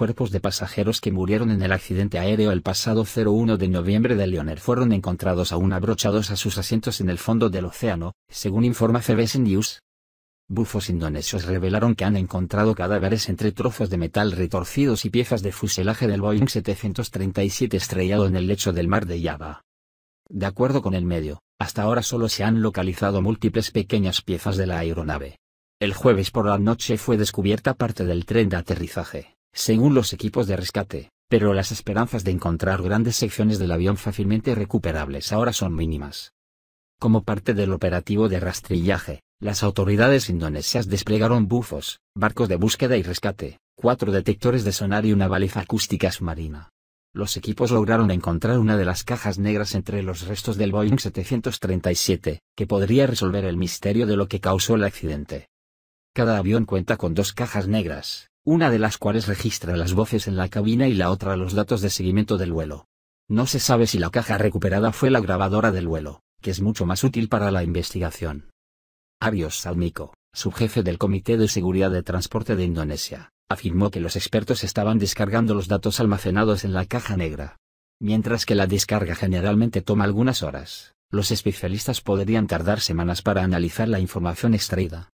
cuerpos de pasajeros que murieron en el accidente aéreo el pasado 01 de noviembre de Air fueron encontrados aún abrochados a sus asientos en el fondo del océano, según informa CBS News. Bufos indonesios revelaron que han encontrado cadáveres entre trozos de metal retorcidos y piezas de fuselaje del Boeing 737 estrellado en el lecho del mar de Java. De acuerdo con el medio, hasta ahora solo se han localizado múltiples pequeñas piezas de la aeronave. El jueves por la noche fue descubierta parte del tren de aterrizaje según los equipos de rescate, pero las esperanzas de encontrar grandes secciones del avión fácilmente recuperables ahora son mínimas. Como parte del operativo de rastrillaje, las autoridades indonesias desplegaron bufos, barcos de búsqueda y rescate, cuatro detectores de sonar y una baliza acústica submarina. Los equipos lograron encontrar una de las cajas negras entre los restos del Boeing 737, que podría resolver el misterio de lo que causó el accidente. Cada avión cuenta con dos cajas negras, una de las cuales registra las voces en la cabina y la otra los datos de seguimiento del vuelo. No se sabe si la caja recuperada fue la grabadora del vuelo, que es mucho más útil para la investigación. Arios Salmico, subjefe del Comité de Seguridad de Transporte de Indonesia, afirmó que los expertos estaban descargando los datos almacenados en la caja negra. Mientras que la descarga generalmente toma algunas horas, los especialistas podrían tardar semanas para analizar la información extraída.